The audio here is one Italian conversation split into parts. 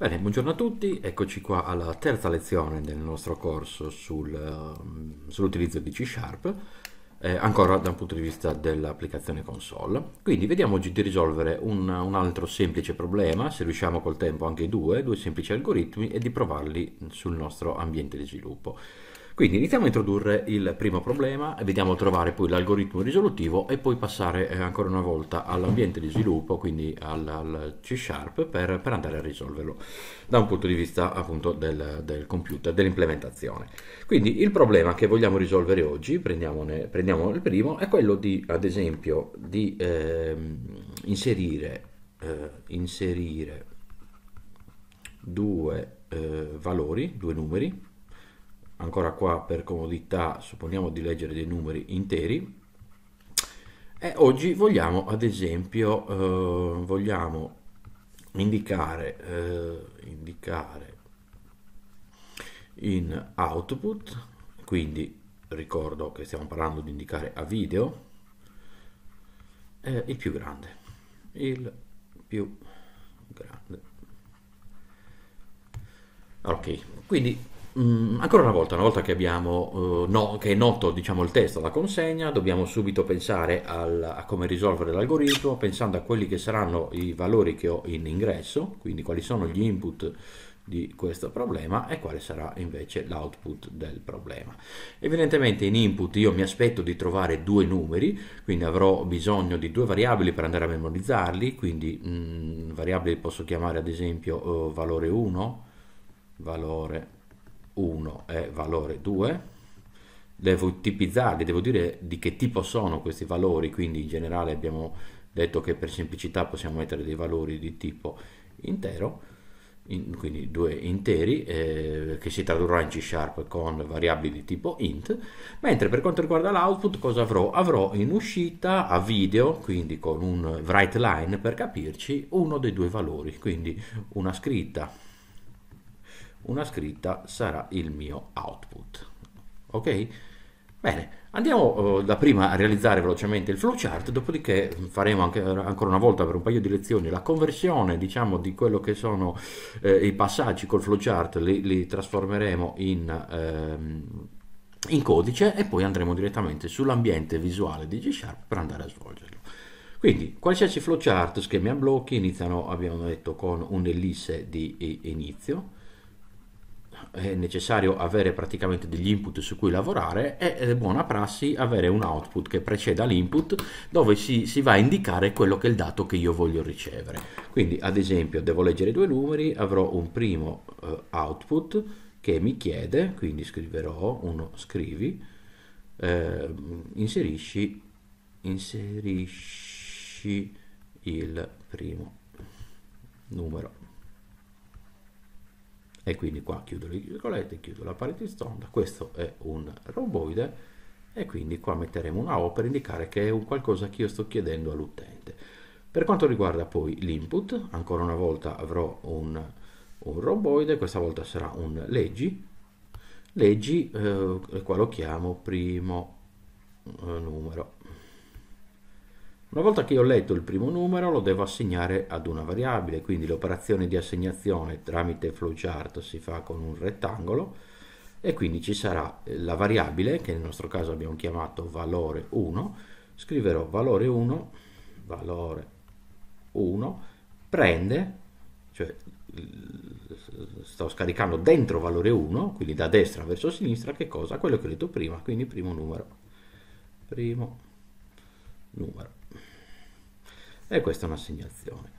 Bene, buongiorno a tutti, eccoci qua alla terza lezione del nostro corso sul, ehm, sull'utilizzo di C Sharp, eh, ancora da un punto di vista dell'applicazione console. Quindi vediamo oggi di risolvere un, un, altro semplice problema, se riusciamo col tempo anche due, due semplici algoritmi e di provarli sul nostro ambiente di sviluppo. Quindi iniziamo a introdurre il primo problema, vediamo trovare poi l'algoritmo risolutivo e poi passare eh, ancora una volta all'ambiente di sviluppo, quindi al, al C Sharp, per, per, andare a risolverlo da un punto di vista appunto del, del computer, dell'implementazione. Quindi il problema che vogliamo risolvere oggi, prendiamo il primo, è quello di, ad esempio, di eh, inserire, eh, inserire due eh, valori, due numeri, ancora qua per comodità supponiamo di leggere dei numeri interi e oggi vogliamo ad esempio eh, vogliamo indicare, eh, indicare in output quindi ricordo che stiamo parlando di indicare a video eh, il più grande il più grande ok quindi Mm, ancora una volta, una volta che, abbiamo, eh, no, che è noto diciamo, il testo la consegna, dobbiamo subito pensare al, a come risolvere l'algoritmo pensando a quelli che saranno i valori che ho in ingresso, quindi quali sono gli input di questo problema e quale sarà invece l'output del problema. Evidentemente in input io mi aspetto di trovare due numeri, quindi avrò bisogno di due variabili per andare a memorizzarli, quindi mh, mm, variabili posso chiamare ad esempio eh, valore 1, valore 1 e valore 2, devo tipizzarli, devo dire di che tipo sono questi valori, quindi in generale abbiamo detto che per semplicità possiamo mettere dei valori di tipo intero, in, quindi due interi, eh, che si tradurrà in C sharp con variabili di tipo int, mentre per quanto riguarda l'output cosa avrò? Avrò in uscita a video, quindi con un write line per capirci, uno dei due valori, quindi una scritta una scritta sarà il mio output. Ok? Bene, andiamo eh, da prima a realizzare velocemente il flowchart, dopodiché faremo anche, ancora una volta per un paio di lezioni la conversione diciamo, di quello che sono eh, i passaggi col flowchart, li, li trasformeremo in, ehm, in, codice e poi andremo direttamente sull'ambiente visuale di G-Sharp per andare a svolgerlo. Quindi, qualsiasi flowchart, schemi a blocchi, iniziano, abbiamo detto, con un'ellisse di inizio, è necessario avere praticamente degli input su cui lavorare, è eh, buona prassi avere un output che preceda l'input dove si, si va a indicare quello che è il dato che io voglio ricevere. Quindi ad esempio devo leggere due numeri, avrò un primo eh, output che mi chiede, quindi scriverò uno scrivi, eh, inserisci, inserisci il primo numero e quindi qua chiudo le virgolette, chiudo la parete stonda, questo è un romboide e quindi qua metteremo una O per indicare che è un qualcosa che io sto chiedendo all'utente. Per quanto riguarda poi l'input, ancora una volta avrò un, un romboide, questa volta sarà un leggi, leggi, eh, qua lo chiamo primo eh, numero una volta che io ho letto il primo numero lo devo assegnare ad una variabile, quindi l'operazione di assegnazione tramite flowchart si fa con un rettangolo e quindi ci sarà eh, la variabile che nel nostro caso abbiamo chiamato valore 1, scriverò valore 1, valore 1, prende, cioè sto scaricando dentro valore 1, quindi da destra verso sinistra, che cosa? Quello che ho detto prima, quindi primo numero, primo numero e questa è un'assegnazione.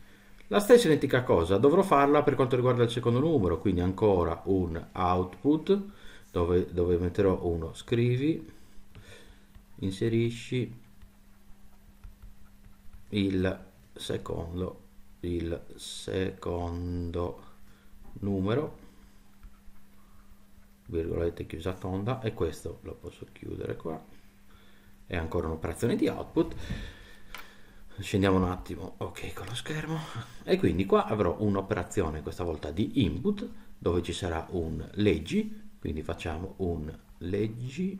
La stessa identica cosa dovrò farla per quanto riguarda il secondo numero, quindi ancora un output dove, dove metterò uno scrivi, inserisci il secondo, il secondo numero, virgolette chiusa tonda e questo lo posso chiudere qua, è ancora un'operazione di output scendiamo un attimo ok con lo schermo e quindi qua avrò un'operazione questa volta di input dove ci sarà un leggi quindi facciamo un leggi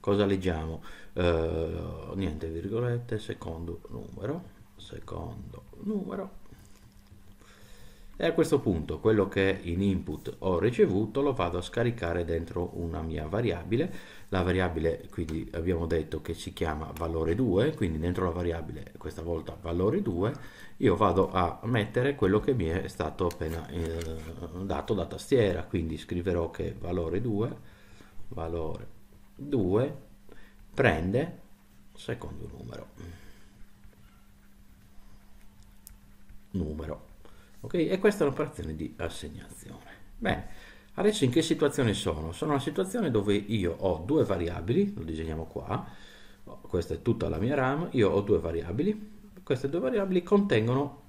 cosa leggiamo eh, niente virgolette secondo numero secondo numero e a questo punto quello che in input ho ricevuto lo vado a scaricare dentro una mia variabile la variabile quindi abbiamo detto che si chiama valore 2 quindi dentro la variabile questa volta valore 2 io vado a mettere quello che mi è stato appena eh, dato da tastiera quindi scriverò che valore 2 valore 2 prende secondo numero numero Okay? E questa è un'operazione di assegnazione. Bene, adesso in che situazione sono? Sono una situazione dove io ho due variabili, lo disegniamo qua, questa è tutta la mia RAM, io ho due variabili, queste due variabili contengono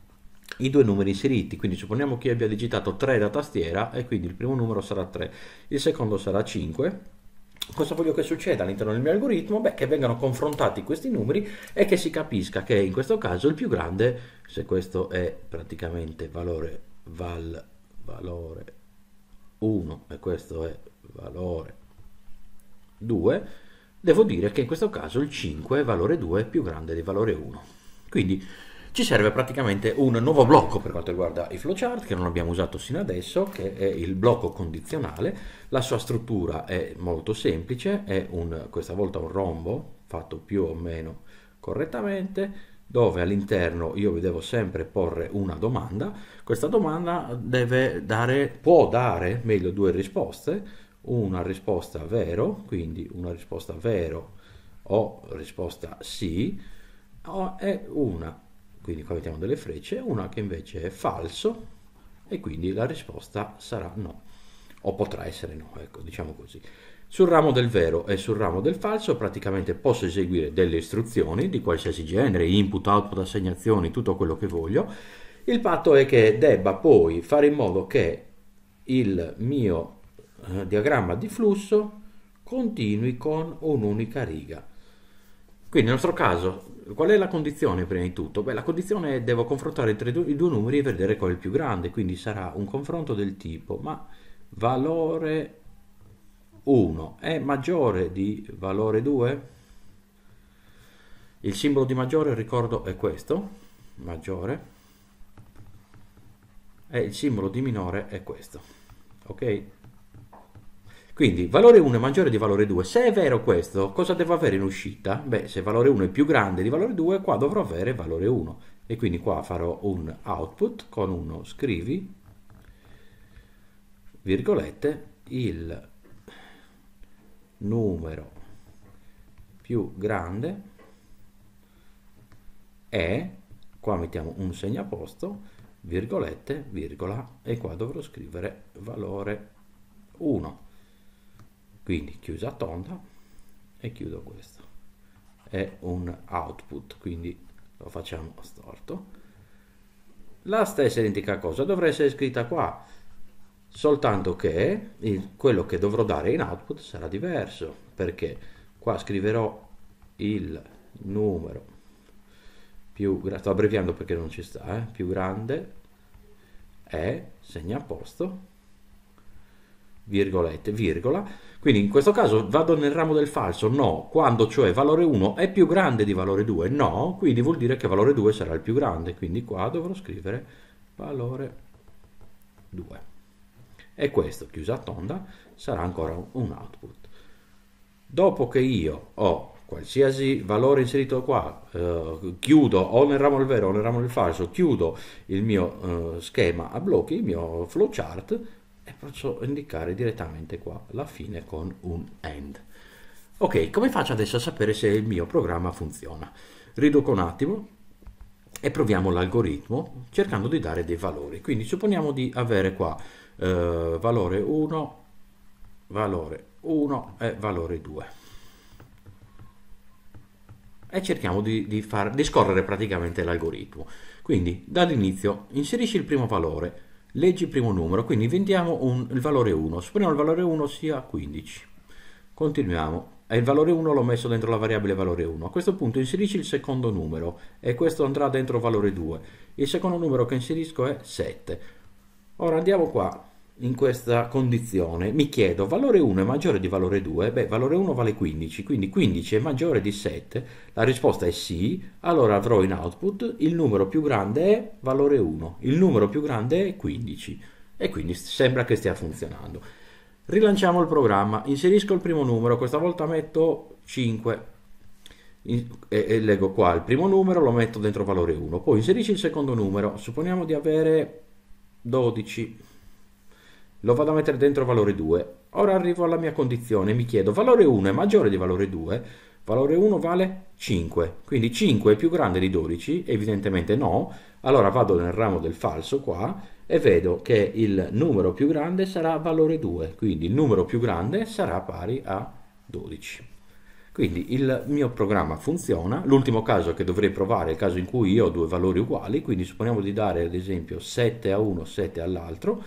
i due numeri inseriti, quindi supponiamo che io abbia digitato 3 da tastiera e quindi il primo numero sarà 3, il secondo sarà 5 Cosa voglio che succeda all'interno del mio algoritmo? Beh, che vengano confrontati questi numeri e che si capisca che in questo caso il più grande, se questo è praticamente valore val, valore 1 e questo è valore 2, devo dire che in questo caso il 5 è valore 2 più grande di valore 1. Quindi ci serve praticamente un nuovo blocco per quanto riguarda i flowchart che non abbiamo usato sino adesso che è il blocco condizionale la sua struttura è molto semplice è un, questa volta un rombo fatto più o meno correttamente dove all'interno io vi devo sempre porre una domanda questa domanda dare, può dare meglio due risposte una risposta vero quindi una risposta vero o risposta sì o è una quindi qua mettiamo delle frecce, una che invece è falso e quindi la risposta sarà no, o potrà essere no, ecco, diciamo così. Sul ramo del vero e sul ramo del falso praticamente posso eseguire delle istruzioni di qualsiasi genere, input, output, assegnazioni, tutto quello che voglio. Il patto è che debba poi fare in modo che il mio eh, diagramma di flusso continui con un'unica riga. Quindi nel nostro caso qual è la condizione prima di tutto? Beh, la condizione è devo confrontare tra i due, numeri e vedere qual è il più grande, quindi sarà un confronto del tipo ma valore 1 è maggiore di valore 2? Il simbolo di maggiore, ricordo, è questo, maggiore, e il simbolo di minore è questo, ok? Quindi valore 1 è maggiore di valore 2. Se è vero questo, cosa devo avere in uscita? Beh, se valore 1 è più grande di valore 2, qua dovrò avere valore 1. E quindi qua farò un output con uno scrivi, virgolette, il numero più grande è, qua mettiamo un segno a posto, virgolette, virgola, e qua dovrò scrivere valore 1 quindi chiusa tonda e chiudo questo è un output quindi lo facciamo storto la stessa identica cosa dovrà essere scritta qua soltanto che il, quello che dovrò dare in output sarà diverso perché qua scriverò il numero più sto abbreviando perché non ci sta eh, più grande è segna a posto virgolette, virgola. Quindi in questo caso vado nel ramo del falso? No. Quando cioè valore 1 è più grande di valore 2? No. Quindi vuol dire che valore 2 sarà il più grande. Quindi qua dovrò scrivere valore 2. E questo, chiusa a tonda, sarà ancora un output. Dopo che io ho qualsiasi valore inserito qua, eh, chiudo o nel ramo del vero o nel ramo del falso, chiudo il mio eh, schema a blocchi, il mio flowchart, e posso indicare direttamente qua la fine con un end. Ok, come faccio adesso a sapere se il mio programma funziona? Riduco un attimo e proviamo l'algoritmo cercando di dare dei valori. Quindi supponiamo di avere qua eh, valore 1, valore 1 e valore 2 e cerchiamo di, di, far, di scorrere praticamente l'algoritmo. Quindi dall'inizio inserisci il primo valore, leggi primo numero, quindi vendiamo un, il valore 1, supponiamo il valore 1 sia 15, continuiamo, e il valore 1 l'ho messo dentro la variabile valore 1, a questo punto inserisci il secondo numero e questo andrà dentro valore 2, il secondo numero che inserisco è 7, ora andiamo qua, in questa condizione. Mi chiedo, valore 1 è maggiore di valore 2? Beh, valore 1 vale 15, quindi 15 è maggiore di 7? La risposta è sì, allora avrò in output il numero più grande è valore 1, il numero più grande è 15 e quindi sembra che stia funzionando. Rilanciamo il programma, inserisco il primo numero, questa volta metto 5 e, e leggo qua il primo numero, lo metto dentro valore 1, poi inserisci il secondo numero, supponiamo di avere 12 lo vado a mettere dentro valore 2. Ora arrivo alla mia condizione, mi chiedo valore 1 è maggiore di valore 2? Valore 1 vale 5, quindi 5 è più grande di 12? Evidentemente no, allora vado nel ramo del falso qua e vedo che il numero più grande sarà valore 2, quindi il numero più grande sarà pari a 12. Quindi il mio programma funziona, l'ultimo caso che dovrei provare è il caso in cui io ho due valori uguali, quindi supponiamo di dare ad esempio 7 a uno, 7 all'altro,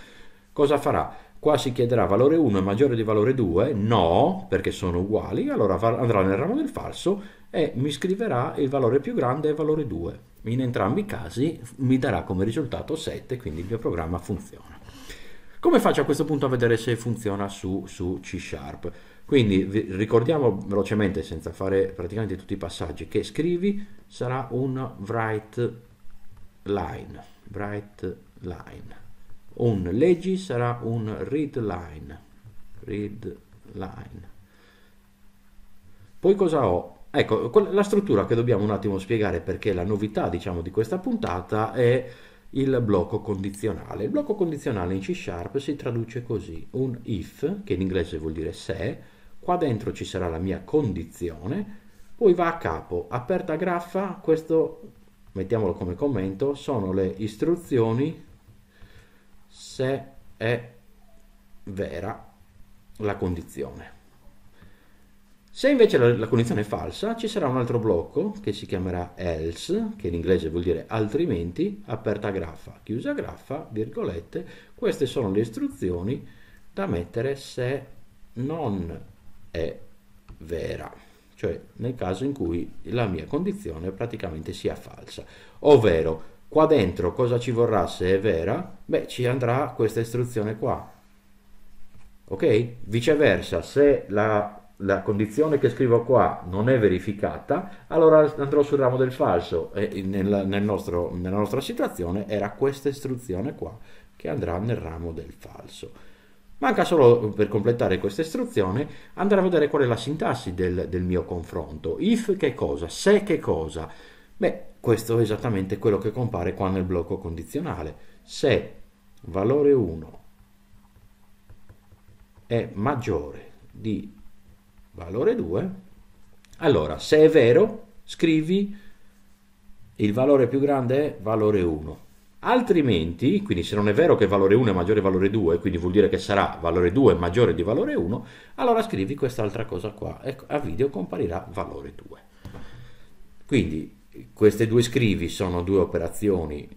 Cosa farà? Qua si chiederà valore 1 è maggiore di valore 2? No, perché sono uguali, allora andrà nel ramo del falso e mi scriverà il valore più grande è valore 2. In entrambi i casi mi darà come risultato 7, quindi il mio programma funziona. Come faccio a questo punto a vedere se funziona su, su C Sharp? Quindi ricordiamo velocemente, senza fare praticamente tutti i passaggi, che scrivi sarà un write line, write line un leggi sarà un read line. Read line. Poi cosa ho? Ecco, la struttura che dobbiamo un attimo spiegare perché la novità, diciamo, di questa puntata è il blocco condizionale. Il blocco condizionale in C Sharp si traduce così, un if, che in inglese vuol dire se, qua dentro ci sarà la mia condizione, poi va a capo, aperta graffa, questo, mettiamolo come commento, sono le istruzioni se è vera la condizione. Se invece la, la, condizione è falsa, ci sarà un altro blocco che si chiamerà else, che in inglese vuol dire altrimenti, aperta graffa, chiusa graffa, virgolette. Queste sono le istruzioni da mettere se non è vera, cioè nel caso in cui la mia condizione praticamente sia falsa. Ovvero, qua dentro cosa ci vorrà se è vera? Beh, ci andrà questa istruzione qua. Ok? Viceversa, se la, la, condizione che scrivo qua non è verificata, allora andrò sul ramo del falso. E nel, nel nostro, nella nostra situazione era questa istruzione qua che andrà nel ramo del falso. Manca solo per completare questa istruzione andare a vedere qual è la sintassi del, del mio confronto. If che cosa? Se che cosa? Beh, questo è esattamente quello che compare qua nel blocco condizionale. Se valore 1 è maggiore di valore 2, allora se è vero scrivi il valore più grande è valore 1. Altrimenti, quindi se non è vero che valore 1 è maggiore di valore 2, quindi vuol dire che sarà valore 2 maggiore di valore 1, allora scrivi quest'altra cosa qua e ecco, a video comparirà valore 2. Quindi queste due scrivi sono due operazioni,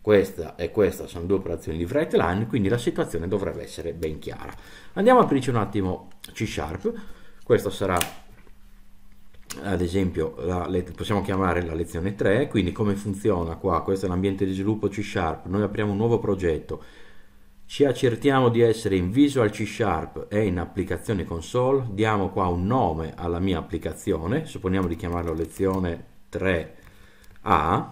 questa e questa sono due operazioni di fret line, quindi la situazione dovrebbe essere ben chiara. Andiamo a aprirci un attimo C Sharp, questa sarà ad esempio la, possiamo chiamare la lezione 3, quindi come funziona qua, questo è l'ambiente di sviluppo C Sharp, noi apriamo un nuovo progetto, ci accertiamo di essere in Visual C Sharp e in applicazione console, diamo qua un nome alla mia applicazione, supponiamo di chiamarlo lezione 3A,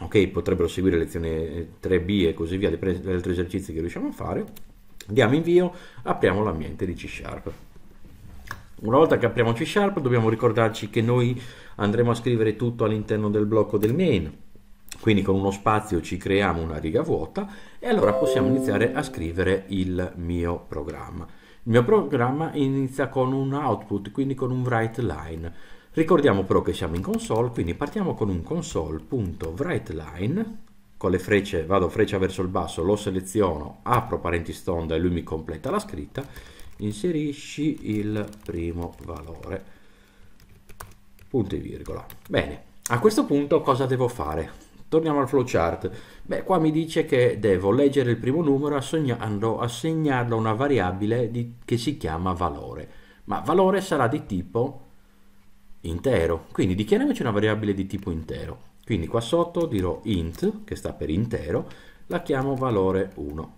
ok, potrebbero seguire lezione 3B e così via, gli altri esercizi che riusciamo a fare, diamo invio, apriamo l'ambiente di C Sharp. Una volta che apriamo C Sharp dobbiamo ricordarci che noi andremo a scrivere tutto all'interno del blocco del main, quindi con uno spazio ci creiamo una riga vuota e allora possiamo iniziare a scrivere il mio programma. Il mio programma inizia con un output, quindi con un write line. Ricordiamo però che siamo in console, quindi partiamo con un console.writeLine, con le frecce, vado freccia verso il basso, lo seleziono, apro parenti stonda e lui mi completa la scritta, inserisci il primo valore, punto e virgola. Bene, a questo punto cosa devo fare? Torniamo al flowchart. Beh, qua mi dice che devo leggere il primo numero assegnando, assegnarlo una variabile di, che si chiama valore. Ma valore sarà di tipo intero. Quindi dichiariamoci una variabile di tipo intero. Quindi qua sotto dirò int, che sta per intero, la chiamo valore 1.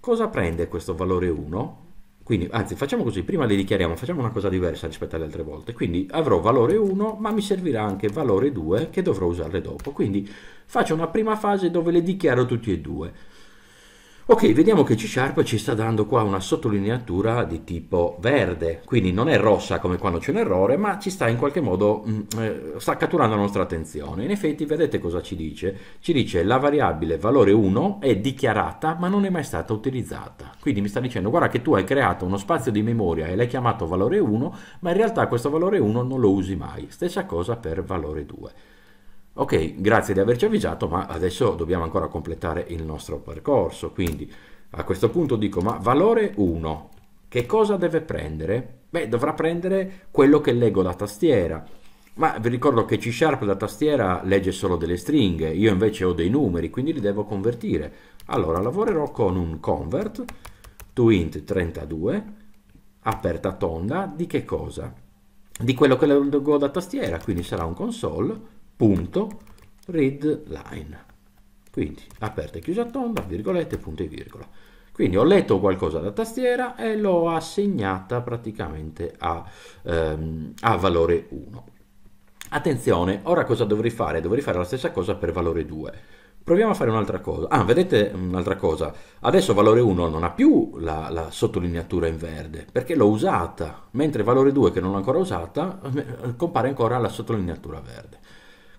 Cosa prende questo valore 1? Quindi, anzi, facciamo così, prima li dichiariamo, facciamo una cosa diversa rispetto alle altre volte. Quindi avrò valore 1, ma mi servirà anche valore 2 che dovrò usare dopo. Quindi faccio una prima fase dove le dichiaro tutti e due. Ok, vediamo che C-Sharp ci sta dando qua una sottolineatura di tipo verde, quindi non è rossa come quando c'è un errore, ma ci sta in qualche modo, mh, mm, eh, sta catturando la nostra attenzione. In effetti, vedete cosa ci dice? Ci dice la variabile valore 1 è dichiarata ma non è mai stata utilizzata. Quindi mi sta dicendo, guarda che tu hai creato uno spazio di memoria e l'hai chiamato valore 1, ma in realtà questo valore 1 non lo usi mai. Stessa cosa per valore 2. Ok, grazie di averci avvisato, ma adesso dobbiamo ancora completare il nostro percorso. Quindi a questo punto dico, ma valore 1, che cosa deve prendere? Beh, dovrà prendere quello che leggo da tastiera. Ma vi ricordo che C Sharp da tastiera legge solo delle stringhe, io invece ho dei numeri, quindi li devo convertire. Allora lavorerò con un convert to int 32, aperta tonda, di che cosa? Di quello che leggo da tastiera, quindi sarà un console punto read line. Quindi aperta e chiusa tonda, virgolette, punto e virgola. Quindi ho letto qualcosa da tastiera e l'ho assegnata praticamente a, ehm, a valore 1. Attenzione, ora cosa dovrei fare? Dovrei fare la stessa cosa per valore 2. Proviamo a fare un'altra cosa. Ah, vedete un'altra cosa. Adesso valore 1 non ha più la, la sottolineatura in verde, perché l'ho usata, mentre valore 2, che non l'ho ancora usata, eh, compare ancora la sottolineatura verde.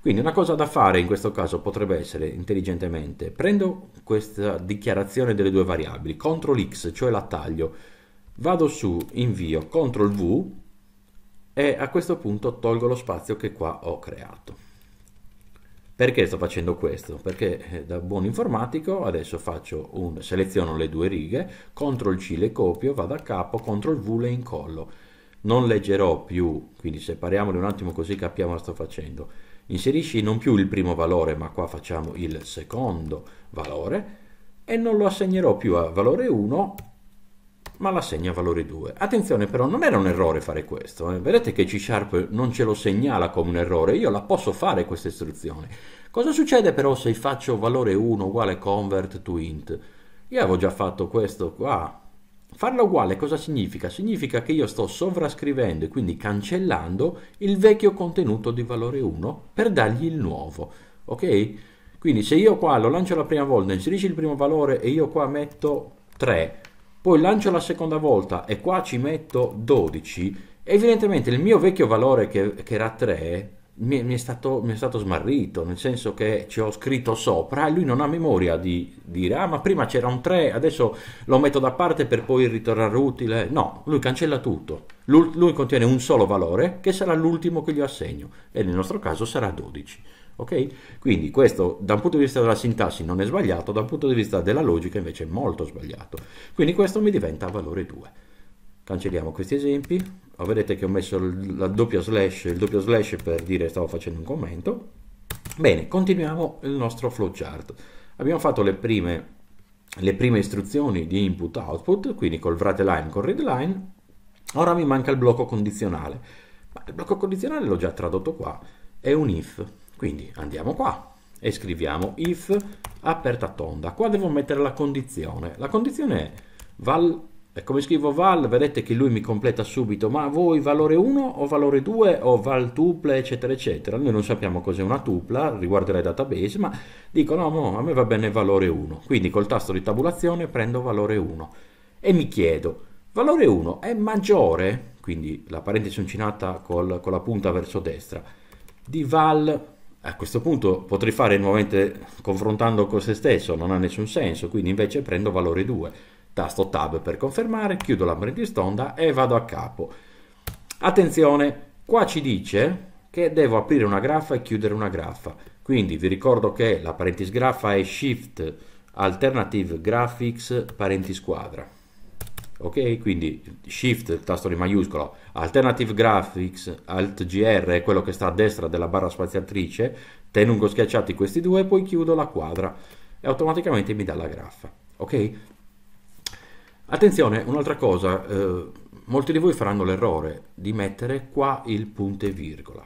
Quindi una cosa da fare in questo caso potrebbe essere intelligentemente, prendo questa dichiarazione delle due variabili, CTRL X, cioè la taglio, vado su invio CTRL V e a questo punto tolgo lo spazio che qua ho creato. Perché sto facendo questo? Perché eh, da buon informatico adesso faccio un, seleziono le due righe, CTRL C le copio, vado a capo, CTRL V le incollo. Non leggerò più, quindi separiamole un attimo così capiamo cosa sto facendo Inserisci non più il primo valore, ma qua facciamo il secondo valore e non lo assegnerò più a valore 1 ma l'assegna a valore 2. Attenzione però, non era un errore fare questo, eh? vedete che C Sharp non ce lo segnala come un errore, io la posso fare questa istruzione. Cosa succede però se faccio valore 1 uguale convert to int? Io avevo già fatto questo qua, Farla uguale cosa significa? Significa che io sto sovrascrivendo e quindi cancellando il vecchio contenuto di valore 1 per dargli il nuovo, ok? Quindi se io qua lo lancio la prima volta, inserisci il primo valore e io qua metto 3, poi lancio la seconda volta e qua ci metto 12, evidentemente il mio vecchio valore che, che era 3 mi, mi, è stato, mi, è stato, smarrito, nel senso che ci ho scritto sopra e lui non ha memoria di dire ah ma prima c'era un 3, adesso lo metto da parte per poi ritornare utile. No, lui cancella tutto. L'ul- lui contiene un solo valore che sarà l'ultimo che gli assegno e nel nostro caso sarà 12. Ok? Quindi questo da un punto di vista della sintassi non è sbagliato, da un punto di vista della logica invece è molto sbagliato. Quindi questo mi diventa valore 2 cancelliamo questi esempi ah, vedete che ho messo la doppia slash il doppio slash per dire stavo facendo un commento bene continuiamo il nostro flowchart abbiamo fatto le prime, le prime istruzioni di input output quindi col writeLine col line ora mi manca il blocco condizionale ma il blocco condizionale l'ho già tradotto qua è un if quindi andiamo qua e scriviamo if aperta tonda qua devo mettere la condizione la condizione è val come scrivo val vedete che lui mi completa subito ma voi valore 1 o valore 2 o val tuple eccetera eccetera noi non sappiamo cos'è una tupla riguardo ai database ma dico no, no a me va bene valore 1 quindi col tasto di tabulazione prendo valore 1 e mi chiedo valore 1 è maggiore quindi la parentesi uncinata col, con la punta verso destra di val a questo punto potrei fare nuovamente confrontando con se stesso non ha nessun senso quindi invece prendo valore 2 tasto tab per confermare, chiudo l'apprendista onda e vado a capo. Attenzione, qua ci dice che devo aprire una graffa e chiudere una graffa. Quindi vi ricordo che la parentesi graffa è Shift Alternative Graphics parentesi quadra. Ok, quindi Shift, tasto di maiuscolo, Alternative Graphics, Alt GR è quello che sta a destra della barra spaziatrice, tengo schiacciati questi due poi chiudo la quadra e automaticamente mi dà la graffa. Ok? Attenzione, un'altra cosa, eh, molti di voi faranno l'errore di mettere qua il punto e virgola.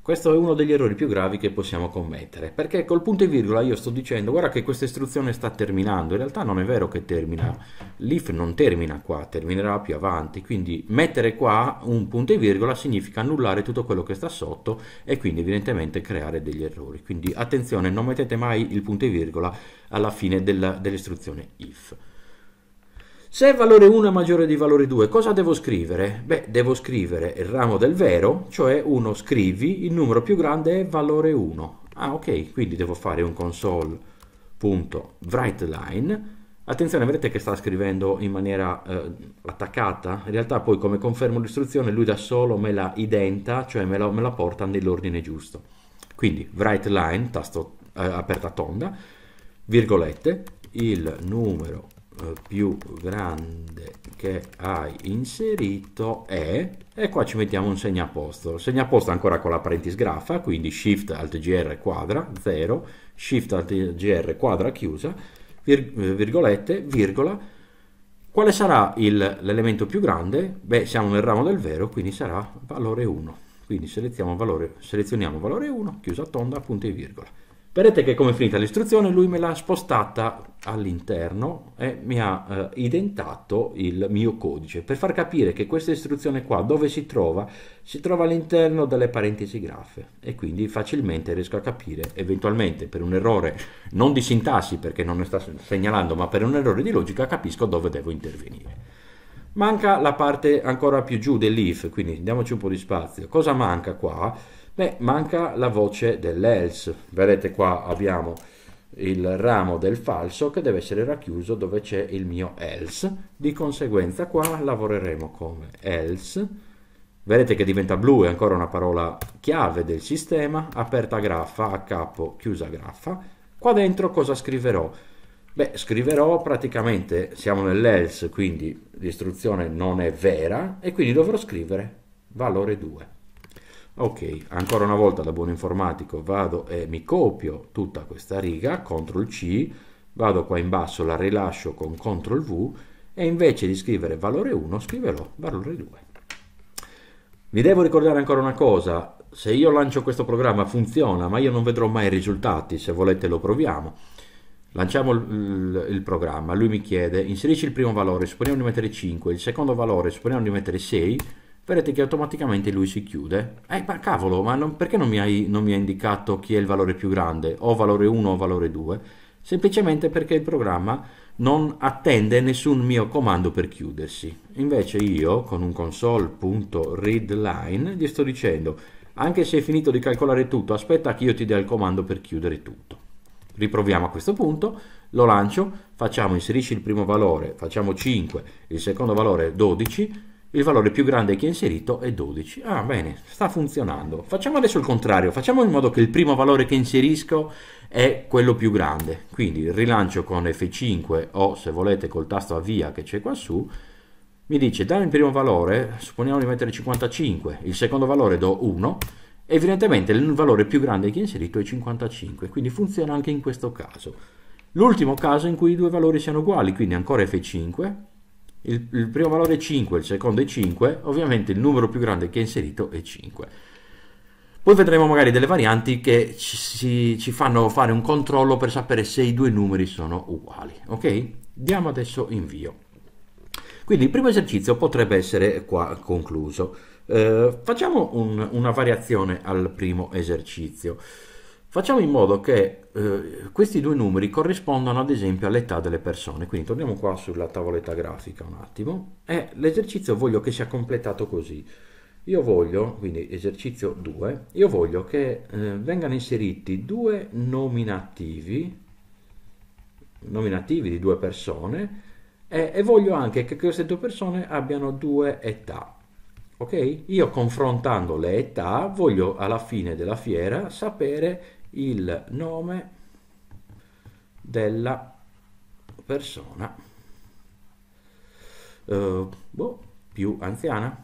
Questo è uno degli errori più gravi che possiamo commettere, perché col punto e virgola io sto dicendo guarda che questa istruzione sta terminando, in realtà non è vero che termina, l'if non termina qua, terminerà più avanti, quindi mettere qua un punto e virgola significa annullare tutto quello che sta sotto e quindi evidentemente creare degli errori. Quindi attenzione, non mettete mai il punto e virgola alla fine dell'istruzione if. Se valore 1 è maggiore di valore 2, cosa devo scrivere? Beh, devo scrivere il ramo del vero, cioè uno scrivi, il numero più grande è valore 1. Ah, ok, quindi devo fare un console.writeLine. Attenzione, vedete che sta scrivendo in maniera eh, attaccata? In realtà poi come confermo l'istruzione lui da solo me la identa, cioè me la, me la porta nell'ordine giusto. Quindi writeLine, tasto eh, aperta tonda, virgolette, il numero eh, più grande che hai inserito è e qua ci mettiamo un segnaposto segnaposto ancora con la parentesi graffa quindi shift alt gr quadra 0 shift alt gr quadra chiusa vir, virgolette virgola quale sarà l'elemento più grande beh siamo nel ramo del vero quindi sarà valore 1 quindi selezioniamo valore, selezioniamo valore 1 chiusa tonda punto e virgola Vedete che come è finita l'istruzione lui me l'ha spostata all'interno e mi ha eh, identato il mio codice per far capire che questa istruzione qua dove si trova si trova all'interno delle parentesi graffe e quindi facilmente riesco a capire eventualmente per un errore non di sintassi perché non ne sta segnalando ma per un errore di logica capisco dove devo intervenire. Manca la parte ancora più giù dell'if, quindi diamoci un po' di spazio. Cosa manca qua? Beh, manca la voce dell'else. Vedete qua abbiamo il ramo del falso che deve essere racchiuso dove c'è il mio else. Di conseguenza qua lavoreremo come else. Vedete che diventa blu, è ancora una parola chiave del sistema, aperta graffa, a capo, chiusa graffa. Qua dentro cosa scriverò? Beh, scriverò praticamente, siamo nell'else, quindi l'istruzione non è vera, e quindi dovrò scrivere valore 2. Ok, ancora una volta da buon informatico vado e mi copio tutta questa riga, CTRL C, vado qua in basso, la rilascio con CTRL V e invece di scrivere valore 1 scriverò valore 2. Vi devo ricordare ancora una cosa, se io lancio questo programma funziona, ma io non vedrò mai i risultati, se volete lo proviamo. Lanciamo il, il programma, lui mi chiede inserisci il primo valore, supponiamo di mettere 5, il secondo valore supponiamo di mettere 6, Vedete che automaticamente lui si chiude. Eh, ma cavolo, ma non, perché non mi, hai, non mi hai indicato chi è il valore più grande? O valore 1 o valore 2? Semplicemente perché il programma non attende nessun mio comando per chiudersi. Invece io con un console.readline gli sto dicendo anche se hai finito di calcolare tutto aspetta che io ti dia il comando per chiudere tutto. Riproviamo a questo punto, lo lancio, facciamo inserisci il primo valore, facciamo 5, il secondo valore 12, il valore più grande che ho inserito è 12. Ah, bene, sta funzionando. Facciamo adesso il contrario, facciamo in modo che il primo valore che inserisco è quello più grande. Quindi rilancio con F5 o se volete col tasto avvia che c'è qua su, mi dice dammi il primo valore, supponiamo di mettere 55, il secondo valore do 1, evidentemente il valore più grande che ho inserito è 55, quindi funziona anche in questo caso. L'ultimo caso in cui i due valori siano uguali, quindi ancora F5, il, il primo valore è 5, il secondo è 5, ovviamente il numero più grande che è inserito è 5. Poi vedremo magari delle varianti che ci, si, ci, fanno fare un controllo per sapere se i due numeri sono uguali. Ok? Diamo adesso invio. Quindi il primo esercizio potrebbe essere qua concluso. Eh, facciamo un, una variazione al primo esercizio. Facciamo in modo che eh, questi due numeri corrispondano ad esempio all'età delle persone, quindi torniamo qua sulla tavoletta grafica un attimo e eh, l'esercizio voglio che sia completato così. Io voglio, quindi esercizio 2, io voglio che eh, vengano inseriti due nominativi, nominativi di due persone e, e voglio anche che queste due persone abbiano due età. Ok? Io confrontando le età voglio alla fine della fiera sapere il nome della persona uh, boh, più anziana.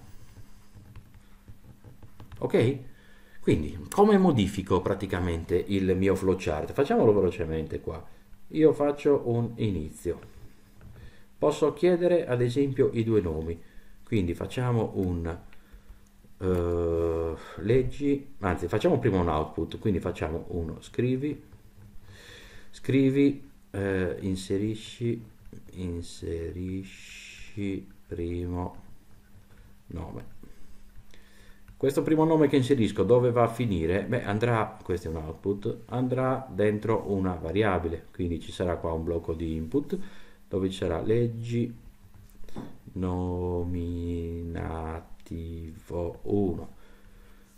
Ok? Quindi, come modifico praticamente il mio flowchart? Facciamolo velocemente qua. Io faccio un inizio. Posso chiedere ad esempio i due nomi. Quindi facciamo un uh, leggi, anzi facciamo prima un output, quindi facciamo uno, scrivi, scrivi, uh, inserisci, inserisci primo nome. Questo primo nome che inserisco dove va a finire? Beh, andrà, questo è un output, andrà dentro una variabile, quindi ci sarà qua un blocco di input dove ci sarà leggi nominate negativo 1.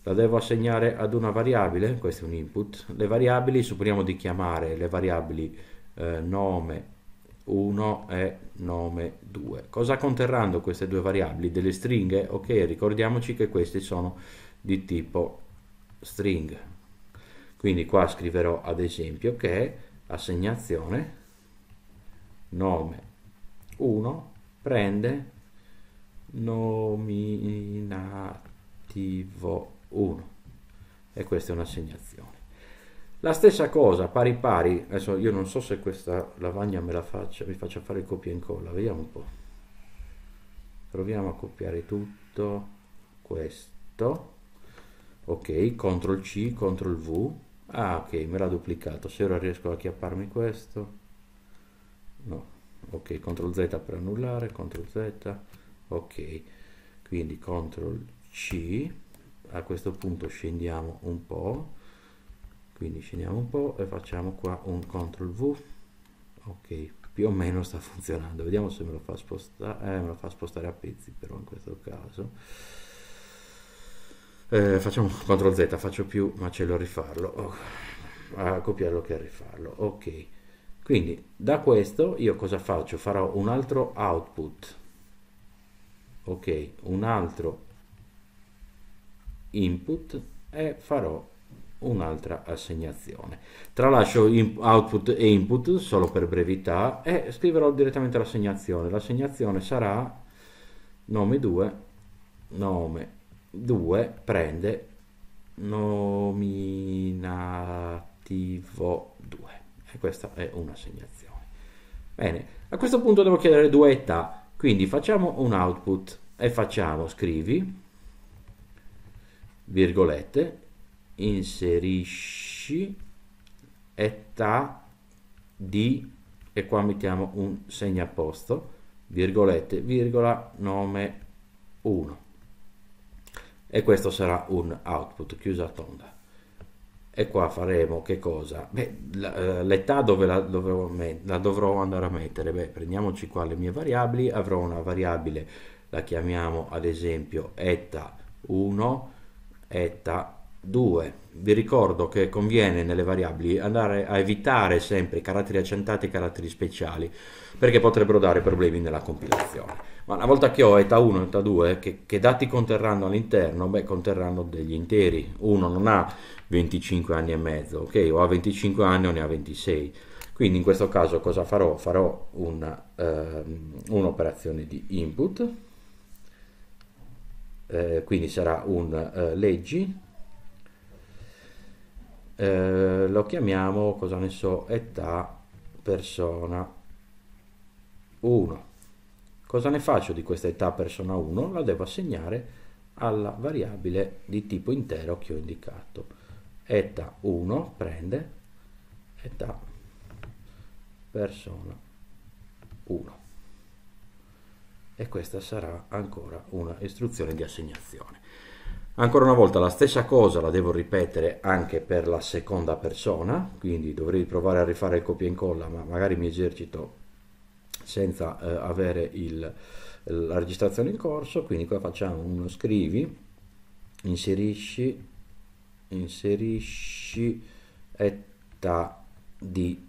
La devo assegnare ad una variabile, questo è un input. Le variabili, supponiamo di chiamare le variabili eh, nome 1 e nome 2. Cosa conterranno queste due variabili? Delle stringhe? Ok, ricordiamoci che questi sono di tipo string. Quindi qua scriverò ad esempio che assegnazione nome 1 prende nominativo 1 e questa è un'assegnazione la stessa cosa pari pari adesso io non so se questa lavagna me la faccia mi faccia fare il copia e incolla vediamo un po' proviamo a copiare tutto questo ok ctrl c ctrl v ah ok me l'ha duplicato se ora riesco a chiapparmi questo no ok ctrl z per annullare ctrl z ok quindi CTRL C a questo punto scendiamo un po' quindi scendiamo un po' e facciamo qua un CTRL V ok più o meno sta funzionando vediamo se me lo fa spostare eh, me lo fa spostare a pezzi però in questo caso eh, facciamo CTRL Z faccio più macello a rifarlo oh, a copiarlo che a rifarlo ok quindi da questo io cosa faccio farò un altro output ok un altro input e farò un'altra assegnazione tralascio output e input solo per brevità e scriverò direttamente l'assegnazione l'assegnazione sarà nome 2 nome 2 prende nominativo 2 e questa è un'assegnazione bene a questo punto devo chiedere due età quindi facciamo un output e facciamo scrivi virgolette inserisci età di e qua mettiamo un segno a posto virgolette virgola nome 1 e questo sarà un output chiusa tonda e qua faremo che cosa? Beh, eh, l'età dove la dovrò, la dovrò andare a mettere? Beh, prendiamoci qua le mie variabili, avrò una variabile, la chiamiamo ad esempio eta 1, eta 2. Vi ricordo che conviene nelle variabili andare a evitare sempre caratteri accentati e caratteri speciali perché potrebbero dare problemi nella compilazione. Ma una volta che ho eta 1 e eta 2, che, che, dati conterranno all'interno? Beh, conterranno degli interi. Uno non ha 25 anni e mezzo, ok? O ha 25 anni o ne ha 26. Quindi in questo caso cosa farò? Farò una, ehm, un'operazione di input, eh, quindi sarà un eh, leggi, eh, lo chiamiamo, cosa ne so, età persona 1. Cosa ne faccio di questa età persona 1? La devo assegnare alla variabile di tipo intero che ho indicato eta 1 prende età persona 1 e questa sarà ancora una istruzione di assegnazione ancora una volta la stessa cosa la devo ripetere anche per la seconda persona quindi dovrei provare a rifare il copia e incolla ma magari mi esercito senza eh, avere il, la registrazione in corso quindi qua facciamo uno scrivi inserisci inserisci età di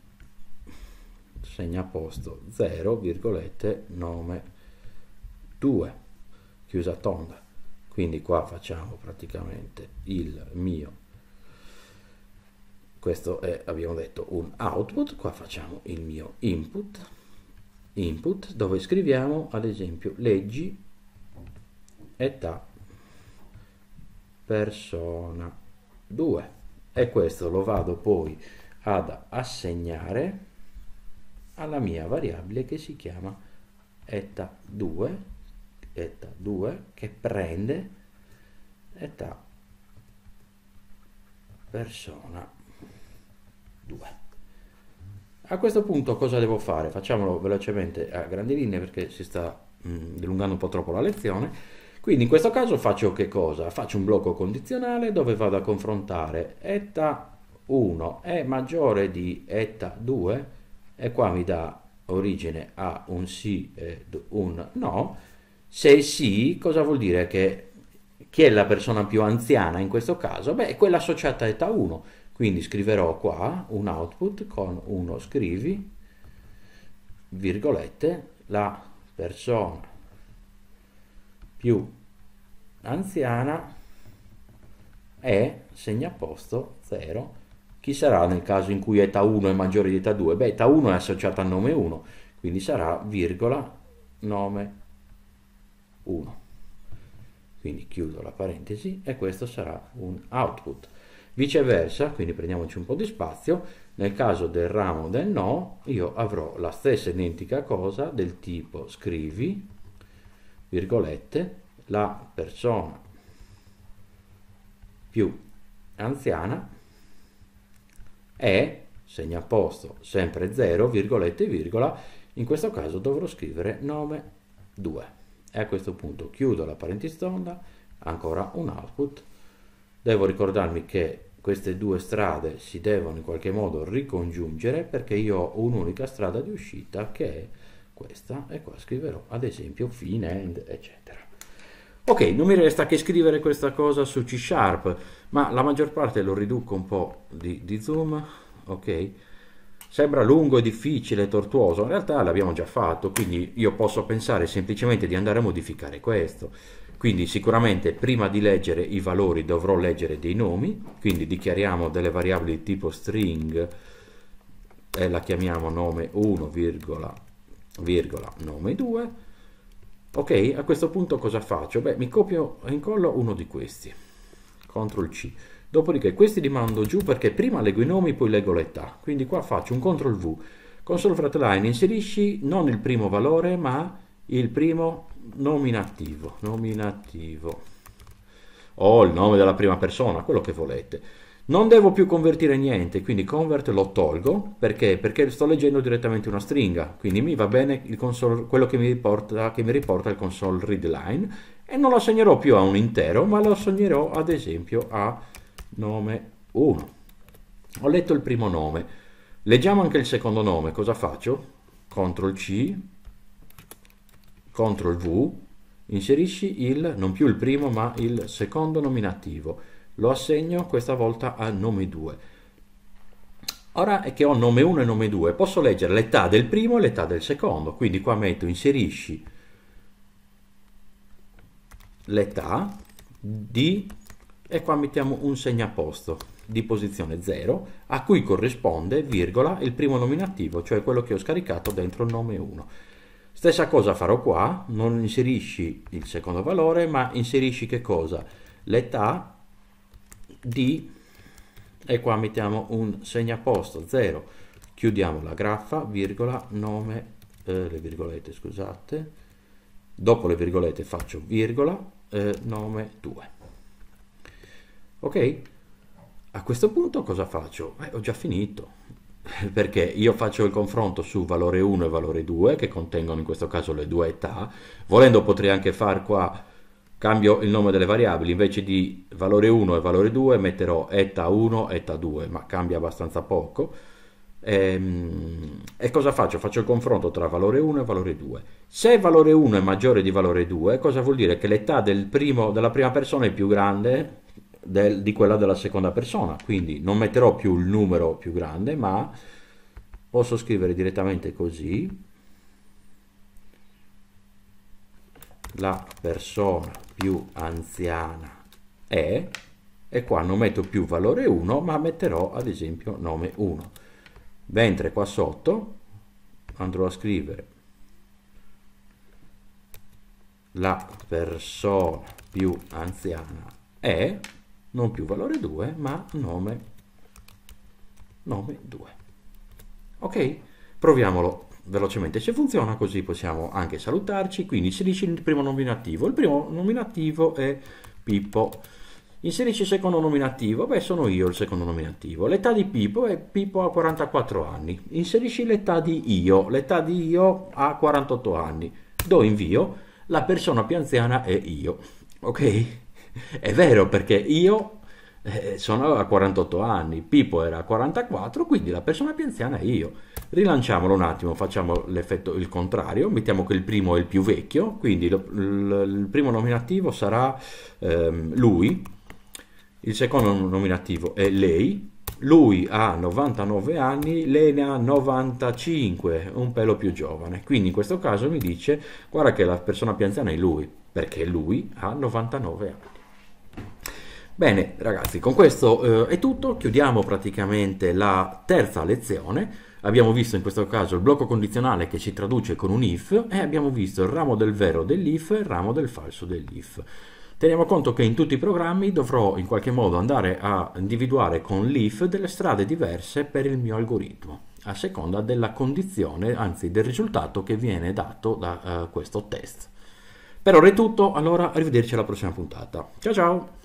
segna posto 0 virgolette nome 2 chiusa tonda quindi qua facciamo praticamente il mio questo è abbiamo detto un output qua facciamo il mio input input dove scriviamo ad esempio leggi età persona 2 e questo lo vado poi ad assegnare alla mia variabile che si chiama eta 2 eta 2 che prende età persona 2 a questo punto cosa devo fare? Facciamolo velocemente a grandi linee perché si sta mh, mm, dilungando un po' troppo la lezione. Quindi in questo caso faccio che cosa? Faccio un blocco condizionale dove vado a confrontare eta 1 è maggiore di eta 2 e qua mi dà origine a un sì ed un no. Se sì, cosa vuol dire che chi è la persona più anziana in questo caso? Beh, è quella associata a eta 1. Quindi scriverò qua un output con uno scrivi, virgolette, la persona più anziana è segnaposto 0. Chi sarà nel caso in cui età 1 è maggiore di età 2? Beh, eta 1 è associata al nome 1, quindi sarà virgola nome 1. Quindi chiudo la parentesi e questo sarà un output. Viceversa, quindi prendiamoci un po' di spazio, nel caso del ramo del no, io avrò la stessa identica cosa del tipo scrivi virgolette, la persona più anziana è, segna posto, sempre 0, virgolette, virgola, in questo caso dovrò scrivere nome 2. E a questo punto chiudo la parentesi tonda, ancora un output. Devo ricordarmi che queste due strade si devono in qualche modo ricongiungere perché io ho un'unica strada di uscita che è questa e qua scriverò ad esempio fine end eccetera ok non mi resta che scrivere questa cosa su C sharp ma la maggior parte lo riduco un po' di, di zoom ok sembra lungo difficile, tortuoso, in realtà l'abbiamo già fatto, quindi io posso pensare semplicemente di andare a modificare questo. Quindi sicuramente prima di leggere i valori dovrò leggere dei nomi, quindi dichiariamo delle variabili tipo string e la chiamiamo nome 1,1 virgola, nome 2. Ok, a questo punto cosa faccio? Beh, mi copio e incollo uno di questi. CTRL C. Dopodiché questi li mando giù perché prima leggo i nomi, poi leggo l'età. Quindi qua faccio un CTRL V. Console fratline inserisci non il primo valore, ma il primo nominativo. Nominativo. O il nome della prima persona, quello che volete. Non devo più convertire niente, quindi convert lo tolgo, perché? Perché sto leggendo direttamente una stringa, quindi mi va bene console, quello che mi, riporta, che mi riporta il console readline e non lo assegnerò più a un intero, ma lo assegnerò ad esempio a nome 1. Ho letto il primo nome, leggiamo anche il secondo nome, cosa faccio? CTRL C, CTRL V, inserisci il, non più il primo ma il secondo nominativo lo assegno questa volta a nome 2. Ora che ho nome 1 e nome 2, posso leggere l'età del primo e l'età del secondo, quindi qua metto inserisci l'età di e qua mettiamo un segnaposto di posizione 0 a cui corrisponde virgola il primo nominativo, cioè quello che ho scaricato dentro il nome 1. Stessa cosa farò qua, non inserisci il secondo valore, ma inserisci che cosa? L'età D e qua mettiamo un segnaposto 0 chiudiamo la graffa virgola nome eh, le virgolette scusate dopo le virgolette faccio virgola eh, nome 2 ok a questo punto cosa faccio? Beh, ho già finito perché io faccio il confronto su valore 1 e valore 2 che contengono in questo caso le due età volendo potrei anche far qua Cambio il nome delle variabili, invece di valore 1 e valore 2 metterò eta 1, eta 2, ma cambia abbastanza poco. E, ehm, e cosa faccio? Faccio il confronto tra valore 1 e valore 2. Se valore 1 è maggiore di valore 2, cosa vuol dire? Che l'età del della prima persona è più grande del, di quella della seconda persona, quindi non metterò più il numero più grande, ma posso scrivere direttamente così la persona più anziana è, e qua non metto più valore 1, ma metterò ad esempio nome 1. Mentre qua sotto andrò a scrivere la persona più anziana è non più valore 2 ma nome, nome 2 ok proviamolo velocemente se funziona così possiamo anche salutarci quindi inserisci il primo nominativo il primo nominativo è Pippo inserisci il secondo nominativo beh sono io il secondo nominativo l'età di Pippo è Pippo a 44 anni inserisci l'età di io l'età di io ha 48 anni do invio la persona più anziana è io ok è vero perché io eh, sono a 48 anni, Pippo era a 44, quindi la persona più anziana è io. Rilanciamolo un attimo, facciamo l'effetto il contrario, mettiamo che il primo è il più vecchio, quindi lo, l, il primo nominativo sarà ehm, lui, il secondo nominativo è lei, lui ha 99 anni, lei ne ha 95, un pelo più giovane. Quindi in questo caso mi dice, guarda che la persona più anziana è lui, perché lui ha 99 anni. Bene ragazzi, con questo eh, è tutto, chiudiamo praticamente la terza lezione. Abbiamo visto in questo caso il blocco condizionale che si traduce con un if e abbiamo visto il ramo del vero dell'if e il ramo del falso dell'if. Teniamo conto che in tutti i programmi dovrò in qualche modo andare a individuare con l'if delle strade diverse per il mio algoritmo a seconda della condizione, anzi del risultato che viene dato da uh, questo test. Per ora è tutto, allora arrivederci alla prossima puntata. Ciao ciao!